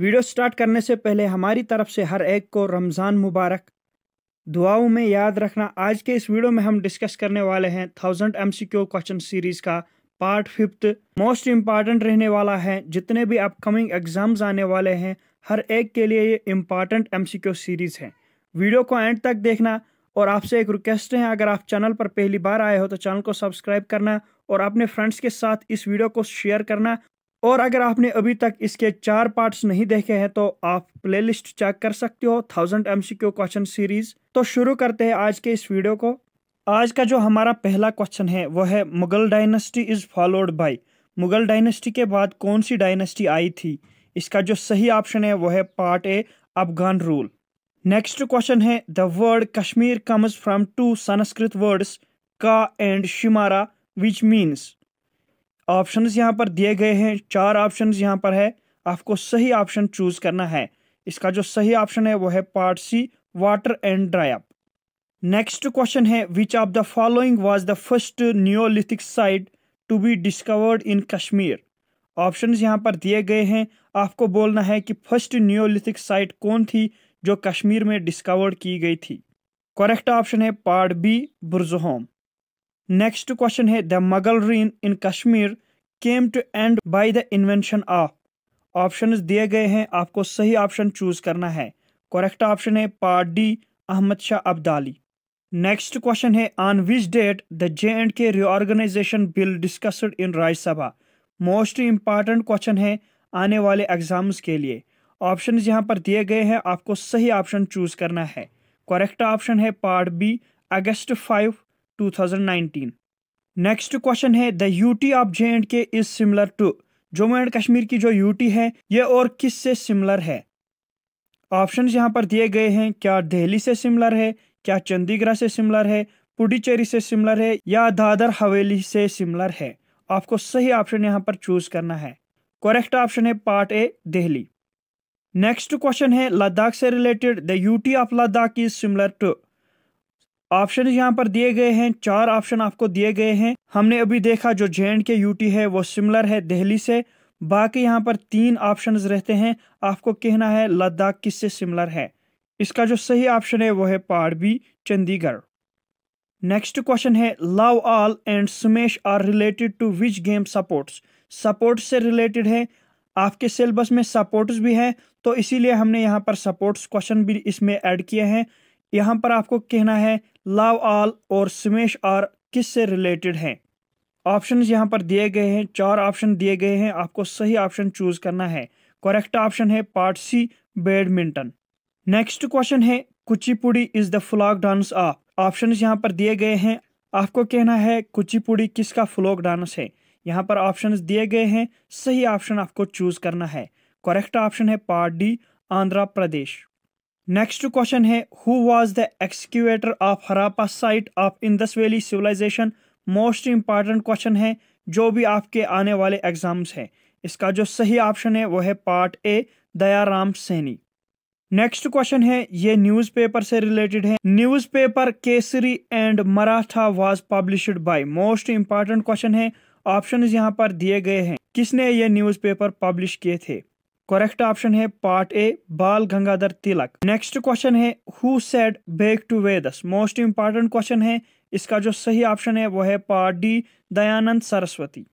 video start करने से पहले हमारी तरफ से हर एक को रमज़ान मुबारक दुआओं में याद रखना आज के इस वीडियो में हम डिस्कस करने वाले हैं थाउजेंड एम क्वेश्चन सीरीज़ का पार्ट फिफ्थ मोस्ट इम्पॉर्टेंट रहने वाला है जितने भी अपकमिंग एग्ज़ाम्स आने वाले हैं हर एक के लिए ये इम्पॉर्टेंट एम सीरीज़ है वीडियो को एंड तक देखना और आपसे एक रिक्वेस्ट है अगर आप चैनल पर पहली बार आए हो तो चैनल को सब्सक्राइब करना और अपने फ्रेंड्स के साथ इस वीडियो को शेयर करना और अगर आपने अभी तक इसके चार पार्ट्स नहीं देखे हैं तो आप प्लेलिस्ट चेक कर सकते हो थाउजेंड एम क्वेश्चन सीरीज तो शुरू करते हैं आज के इस वीडियो को आज का जो हमारा पहला क्वेश्चन है वो है Mughal dynasty is followed by Mughal dynasty के बाद कौन सी डायनेस्टी आई थी इसका जो सही ऑप्शन है वो है part A Afghan rule next question है the word Kashmir comes from two Sanskrit words का एंड शिमारा विच मीन्स ऑप्शंस यहाँ पर दिए गए हैं चार ऑप्शंस यहाँ पर है आपको सही ऑप्शन चूज करना है इसका जो सही ऑप्शन है वो है part C water and dry up next question है which of the following was the first neolithic site to be discovered in Kashmir option यहाँ पर दिए गए हैं आपको बोलना है कि फर्स्ट न्योलिथिक साइट कौन थी जो कश्मीर में डिस्कवर्ड की गई थी करेक्ट ऑप्शन है part B Burzahom next question है the Mughal reign in Kashmir came to end by the invention of option दिए गए हैं आपको सही ऑप्शन चूज करना है करेक्ट ऑप्शन है part D Ahmad Shah Abdali next question है on which date the J and K reorganization bill discussed in Rajya Sabha most important question है आने वाले एग्जाम्स के लिए ऑप्शन यहाँ पर दिए गए हैं आपको सही ऑप्शन चूज करना है करेक्ट ऑप्शन है part B August five 2019 next question है the UT of J and K is similar to Jammu and Kashmir की जो यूटी है ये और किस से सिमिलर है ऑप्शन यहाँ पर दिए गए हैं क्या दिल्ली से सिमिलर है क्या चंडीगढ़ से सिमिलर है पुडुचेरी से सिमिलर है या दादर हवेली से सिमिलर है आपको सही ऑप्शन यहाँ पर चूज करना है करेक्ट ऑप्शन है part A Delhi next question है लद्दाख से related the UT of Ladakh is similar to option यहाँ पर दिए गए हैं चार ऑप्शन आपको दिए गए हैं हमने अभी देखा जो जे एंड के यूटी है वो सिमिलर है दिल्ली से बाकी यहाँ पर तीन ऑप्शन रहते हैं आपको कहना है लद्दाख किससे सिमिलर है इसका जो सही ऑप्शन है वो है पहाड़बी चंडीगढ़ नेक्स्ट क्वेश्चन है लव ऑल एंड सुमेश are related to which game sports sports से रिलेटेड है आपके सिलेबस में सपोर्ट्स भी हैं तो इसीलिए हमने यहाँ पर सपोर्ट्स क्वेश्चन भी इसमें ऐड किए हैं यहाँ पर आपको कहना है लव आल और स्मेश आर किस से रिलेटेड हैं ऑप्शन यहाँ पर दिए गए हैं चार ऑप्शन दिए गए हैं आपको सही ऑप्शन चूज करना है करेक्ट ऑप्शन है part C badminton next question है Kuchipudi is the folk dance of option यहाँ पर दिए गए हैं आपको कहना है कुचिपुड़ी किसका फ्लोक डांस है यहाँ पर ऑप्शन दिए गए हैं सही ऑप्शन आपको चूज करना है करेक्ट ऑप्शन है part D Andhra Pradesh next question है who was the excavator of Harappa site of Indus valley civilization most important question है जो भी आपके आने वाले एग्जाम्स हैं इसका जो सही ऑप्शन है वो है part A Dayaram Sahni next question है ये न्यूज़पेपर से रिलेटेड है newspaper Kesari and Maratha was published by most important question है ऑप्शन यहाँ पर दिए गए हैं किसने ये न्यूज़पेपर पब्लिश किए थे करेक्ट ऑप्शन है part A Bal Gangadhar Tilak next question है who said back to Vedas most important question है इसका जो सही ऑप्शन है वो है part D Dayanand Saraswati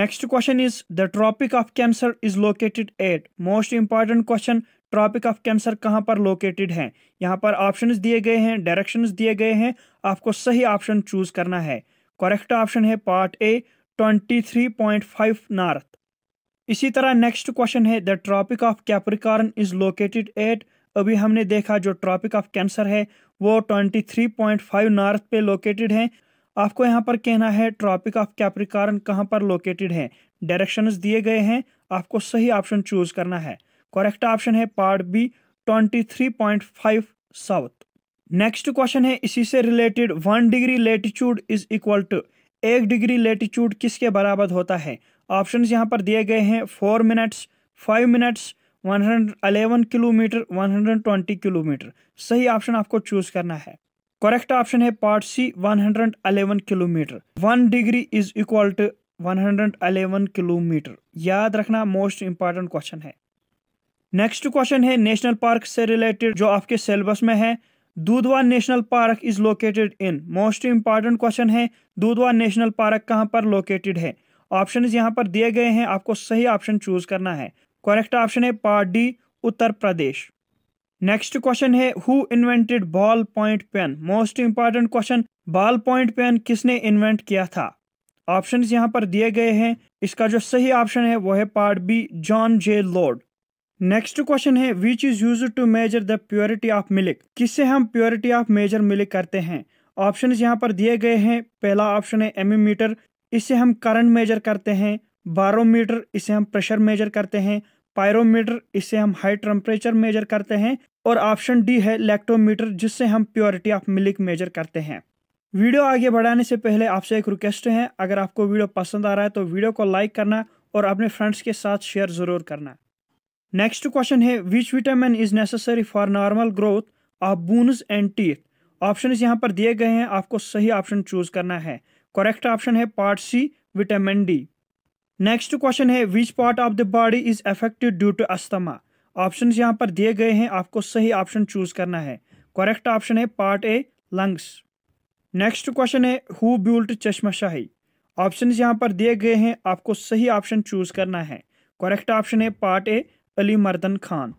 next question is the tropic of cancer is located at most important question tropic of cancer कहाँ पर लोकेटेड है यहाँ पर ऑप्शन दिए गए हैं डायरेक्शन दिए गए हैं आपको सही ऑप्शन चूज करना है करेक्ट ऑप्शन है पार्ट ए फाइव नॉर्थ इसी तरह नेक्स्ट क्वेश्चन है the tropic of Capricorn is located at अभी हमने देखा जो ट्रॉपिक ऑफ कैंसर है वो 23.5 थ्री पॉइंट फाइव नॉर्थ पे लोकेटेड है आपको यहाँ पर कहना है ट्रॉपिक ऑफ कैप्रिकॉर्न कहाँ पर लोकेटेड है डायरेक्शंस दिए गए हैं आपको सही ऑप्शन चूज करना है करेक्ट ऑप्शन है part B twenty three point five south next question है इसी से related one degree latitude is equal to एक डिग्री लेटीट्यूड किसके बराबर होता है ऑप्शन यहाँ पर दिए गए हैं four minutes five minutes one hundred eleven kilometre one hundred twenty kilometre सही ऑप्शन आपको चूज करना है करेक्ट ऑप्शन है part C one hundred eleven kilometre one degree is equal to one hundred eleven kilometre याद रखना most important question है next question है national park से रिलेटेड जो आपके सिलेबस में है Dudhwa national park is located in most important question है दूधवा नेशनल पार्क कहाँ पर लोकेटेड है ऑप्शन यहाँ पर दिए गए हैं आपको सही ऑप्शन चूज करना है करेक्ट ऑप्शन है part D Uttar Pradesh next question है who invented ball point pen most important question ball point pen किसने इन्वेंट किया था ऑप्शन यहाँ पर दिए गए हैं इसका जो सही ऑप्शन है वो है part B John J Lord next question है which is use to measure the purity of milk किससे हम प्योरिटी ऑफ मेजर मिल्क करते हैं ऑप्शन यहाँ पर दिए गए हैं पहला ऑप्शन है एमीमीटर इसे हम करंट मेजर करते हैं बारोमीटर इसे हम प्रेशर मेजर करते हैं पायरोमीटर इसे हम हाई टेम्परेचर मेजर करते हैं और ऑप्शन डी है लैक्टोमीटर जिससे हम प्योरिटी ऑफ मिल्क मेजर करते हैं वीडियो आगे बढ़ाने से पहले आपसे एक रिक्वेस्ट है अगर आपको वीडियो पसंद आ रहा है तो वीडियो को लाइक करना और अपने फ्रेंड्स के साथ शेयर ज़रूर करना नेक्स्ट क्वेश्चन है which vitamin is necessary for normal growth of bones and teeth option यहाँ पर दिए गए हैं आपको सही ऑप्शन चूज करना है करेक्ट ऑप्शन है part C vitamin D next question है which part of the body is affected due to asthma options यहाँ पर दिए गए हैं आपको सही ऑप्शन चूज करना है करेक्ट ऑप्शन है part A lungs next question है हु ब्यूल्ट चश्माशाही ऑप्शंस यहाँ पर दिए गए हैं आपको सही ऑप्शन चूज करना है करेक्ट ऑप्शन है part A Ali Mardan Khan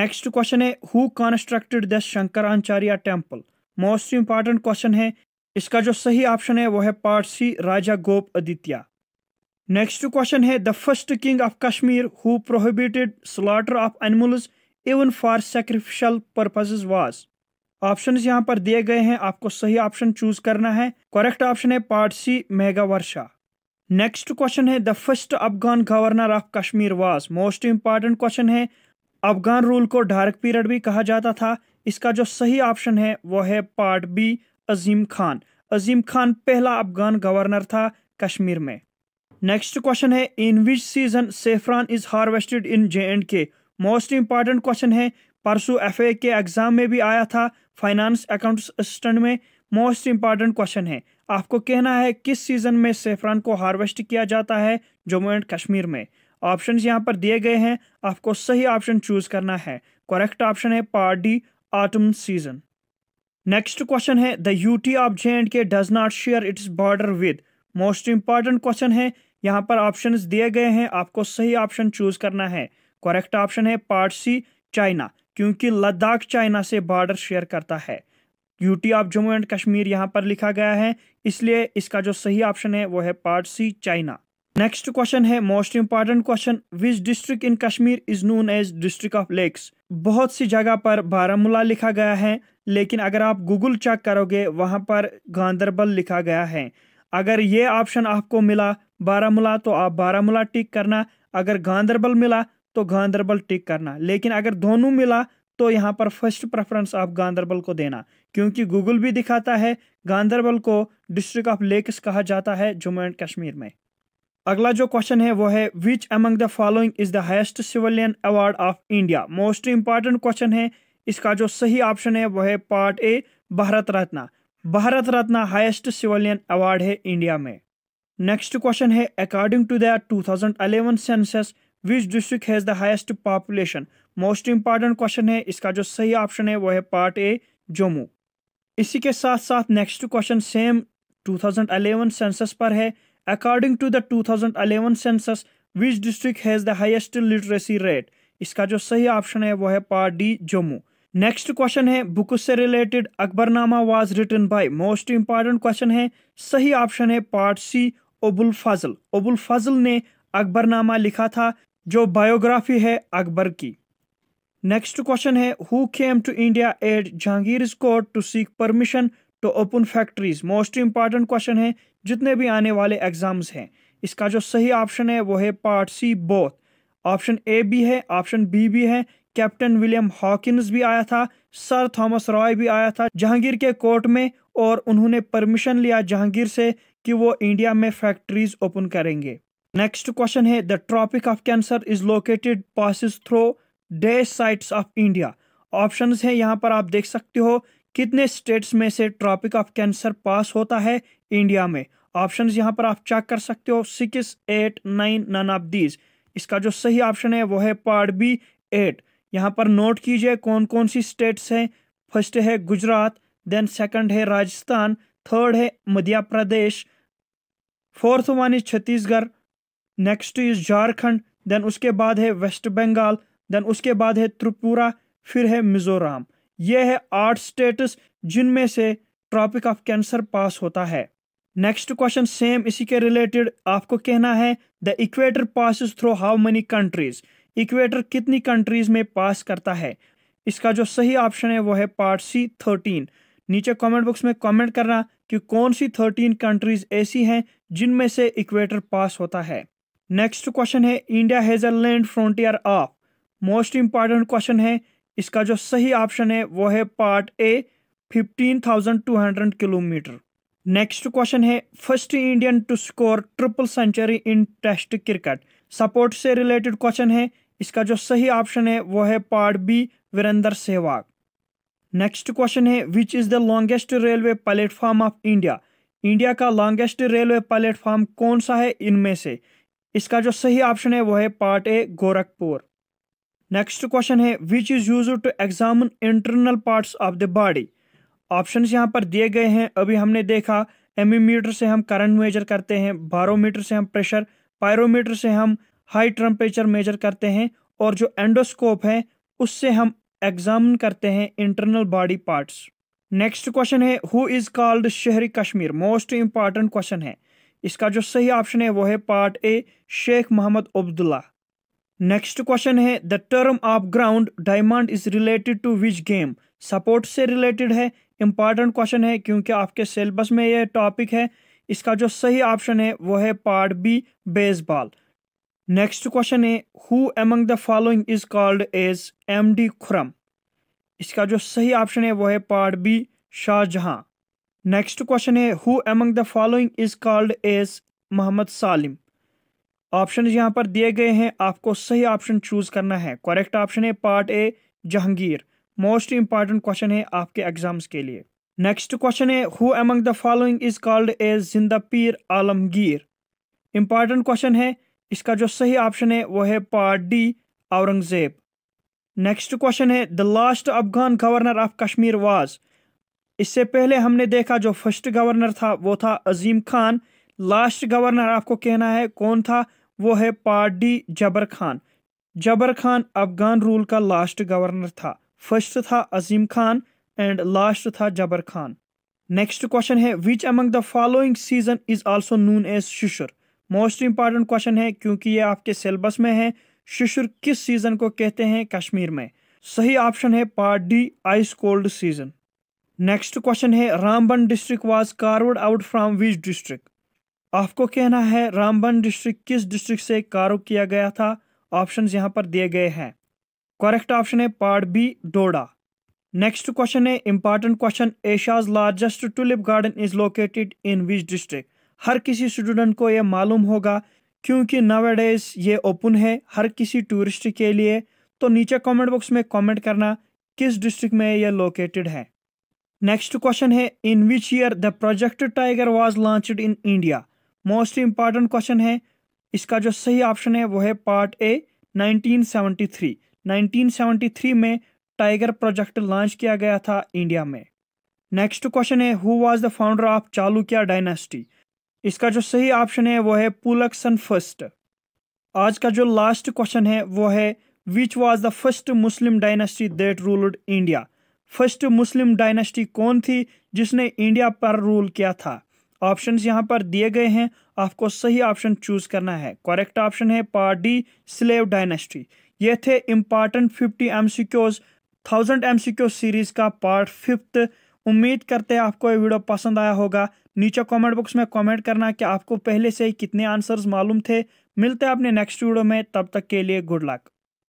next question है who constructed the Shankaracharya temple most important question है इसका जो सही ऑप्शन है वो है part C Raja Gopaditya next question है the first king of Kashmir who prohibited slaughter of animals even for sacrificial purposes was option यहाँ पर दिए गए हैं आपको सही ऑप्शन चूज करना है करेक्ट ऑप्शन है part C Meghavarsha next question है the first Afghan governor of Kashmir was most important question है अफगान रूल को डार्क पीरियड भी कहा जाता था इसका जो सही ऑप्शन है वो है पार्ट बी अजीम खान अजीम खान पहला अफगान गवर्नर था कश्मीर में नेक्स्ट क्वेश्चन है in which season saffron is harvested in J and K most important question है परसों एफ ए के एग्जाम में भी आया था फाइनेंस अकाउंट असिस्टेंट में मोस्ट इंपॉर्टेंट क्वेश्चन है आपको कहना है किस सीजन में सेफरान को हार्वेस्ट किया जाता है जम्मू एंड कश्मीर में ऑप्शन यहाँ पर दिए गए हैं आपको सही ऑप्शन चूज करना है करेक्ट ऑप्शन है part D autumn season next question है the UT of J and K does not share its border with most important question है यहाँ पर ऑप्शन दिए गए हैं आपको सही ऑप्शन चूज करना है करेक्ट ऑप्शन है पार्ट सी चाइना क्योंकि लद्दाख चाइना से बॉर्डर शेयर करता है UT of Jammu and Kashmir यहाँ पर लिखा गया है इसलिए इसका जो सही ऑप्शन है वो है part C China next question है most important question which district in Kashmir is known as district of lakes बहुत सी जगह पर बारामूला लिखा गया है लेकिन अगर आप गूगल चेक करोगे वहाँ पर गांधरबल लिखा गया है अगर ये ऑप्शन आपको मिला बारामूला तो आप बारामूला टिक करना अगर गांधरबल मिला तो गांधरबल टिक करना लेकिन अगर दोनों मिला तो यहाँ पर फर्स्ट प्रेफरेंस आप गांधरबल को देना क्योंकि गूगल भी दिखाता है गांधरबल को डिस्ट्रिक्ट ऑफ लेक्स कहा जाता है जम्मू एंड कश्मीर में अगला जो क्वेश्चन है वो है which among the following is the highest civilian award of India most important question है इसका जो सही ऑप्शन है वह है part A Bharat Ratna Bharat Ratna highest civilian award है इंडिया में नेक्स्ट क्वेश्चन है according to the eleven census which district has the highest population most important question है इसका जो सही ऑप्शन है वह है पार्ट ए जम्मू इसी के साथ साथ नेक्स्ट क्वेश्चन सेम 2011 सेंसस पर है according to the 2011 census which district has the highest literacy rate इसका जो सही ऑप्शन है वह है part D Jammu next question है बुक से related Akbarnama was written by most important question है सही ऑप्शन है पार्ट सी अबुल फजल अबुल फजल ने अकबरनामा लिखा था जो बायोग्राफी है अकबर की नेक्स्ट क्वेश्चन है who came to India at Jahangir court to seek permission to open factories most important question है जितने भी आने वाले एग्जाम्स हैं इसका जो सही ऑप्शन है वो है part C both option A भी है ऑप्शन बी भी है कैप्टन विलियम हॉकिंस भी आया था सर थॉमस रॉय भी आया था जहांगीर के कोर्ट में और उन्होंने परमिशन लिया जहांगीर से कि वो इंडिया में फैक्ट्रीज ओपन करेंगे नेक्स्ट क्वेश्चन है the tropic of cancer is located passes through the sites of India option है यहाँ पर आप देख सकते हो कितने स्टेट्स में से ट्रॉपिक ऑफ कैंसर पास होता है इंडिया में ऑप्शन यहाँ पर आप चेक कर सकते हो six eight nine none of these इसका जो सही ऑप्शन है वो है पार्ट बी एट यहाँ पर नोट कीजिए कौन कौन सी स्टेट्स हैं फर्स्ट है गुजरात देन सेकंड है राजस्थान थर्ड है Madhya Pradesh fourth one is Chhattisgarh next is Jharkhand then उसके बाद है वेस्ट बंगाल देन उसके बाद है त्रिपुरा फिर है मिजोरम ये है आठ स्टेट्स जिनमें से ट्रॉपिक ऑफ कैंसर पास होता है नेक्स्ट क्वेश्चन सेम इसी के रिलेटेड आपको कहना है the equator passes through how many countries equator कितनी कंट्रीज में पास करता है इसका जो सही ऑप्शन है वो है पार्ट सी थर्टीन नीचे कमेंट बॉक्स में कमेंट करना कि कौन सी थर्टीन कंट्रीज ऐसी हैं जिनमें से इक्वेटर पास होता है नेक्स्ट क्वेश्चन है India has a land frontier of most important question है इसका जो सही ऑप्शन है वो है part A fifteen thousand two hundred kilometre next question है first Indian to score triple century in test cricket sport से रिलेटेड क्वेश्चन है इसका जो सही ऑप्शन है वो है part B Virender Sehwag next question है which is the longest railway platform of India India का लॉन्गेस्ट रेलवे प्लेटफॉर्म कौन सा है इनमें से इसका जो सही ऑप्शन है वो है part A Gorakhpur next question है which is used to examine internal part of the body option यहाँ पर दिए गए हैं अभी हमने देखा एमीमीटर से हम करंट मेजर करते हैं बारोमीटर से हम प्रेशर पायरोमीटर से हम हाई टेम्परेचर मेजर करते हैं और जो एंडोस्कोप है उससे हम एग्जामिन करते हैं internal body parts next question है who is called Sher-e Kashmir most important question है इसका जो सही ऑप्शन है वो है part A Sheikh Mohammad Abdullah next question है the term of ground diamond is related to which game sport से रिलेटेड है इंपॉर्टेंट क्वेश्चन है क्योंकि आपके सिलेबस में यह टॉपिक है इसका जो सही ऑप्शन है वो है part B baseball next question है who among the following is called as M D Khurram इसका जो सही ऑप्शन है वो है part B Shahjahan next question है who among the following is called as Mohammad Salim option यहां पर दिए गए हैं आपको सही ऑप्शन चूज करना है करेक्ट ऑप्शन है part A Jahangir most important question है आपके एग्जाम्स के लिए नेक्स्ट क्वेश्चन है who among the following is called as Zinda Pir Alamgir important question है इसका जो सही ऑप्शन है वो है part D Aurangzeb next question है the last Afghan governor of Kashmir was इससे पहले हमने देखा जो फर्स्ट गवर्नर था वो था अजीम खान लास्ट गवर्नर आपको कहना है कौन था वो है part D Jabbar Khan Jabbar Khan Afghan rule का लास्ट गवर्नर था फर्स्ट था अजीम खान एंड लास्ट था जबर खान नेक्स्ट क्वेश्चन है which among the following season is also known as Shishir most important question है क्योंकि ये आपके सिलेबस में है शिशुर किस सीजन को कहते हैं कश्मीर में सही ऑप्शन है part D ice cold season next question है Ramban district was carved out from which district आपको कहना है रामबन डिस्ट्रिक्ट किस डिस्ट्रिक्ट से कार्व किया गया था ऑप्शन यहाँ पर दिए गए हैं करेक्ट ऑप्शन है part B Doda next question है important question Asia's largest tulip garden is located in which district हर किसी स्टूडेंट को यह मालूम होगा क्योंकि नवेडेज ये ओपन है हर किसी टूरिस्ट के लिए तो नीचे कमेंट बॉक्स में कमेंट करना किस डिस्ट्रिक्ट में यह लोकेटेड है नेक्स्ट क्वेश्चन है in which year the project tiger was launched in India most important question है इसका जो सही ऑप्शन है वो है पार्ट ए 1973 1973 में टाइगर प्रोजेक्ट लॉन्च किया गया था इंडिया में नेक्स्ट क्वेश्चन है who was the founder of Chalukya dynasty इसका जो सही ऑप्शन है वो है पुलकसन फर्स्ट आज का जो लास्ट क्वेश्चन है वो है which was the first Muslim dynasty that ruled India first Muslim dynasty कौन थी जिसने इंडिया पर रूल किया था ऑप्शन यहाँ पर दिए गए हैं आपको सही ऑप्शन चूज करना है करेक्ट ऑप्शन है पार्ट डी स्लेव डायनेस्टी ये थे important fifty M thousand M series का पार्ट फिफ्थ उम्मीद करते हैं आपको ये वीडियो पसंद आया होगा नीचे कमेंट बॉक्स में कमेंट करना कि आपको पहले से ही कितने आंसर्स मालूम थे मिलते हैं अपने नेक्स्ट वीडियो में तब तक के लिए गुड लक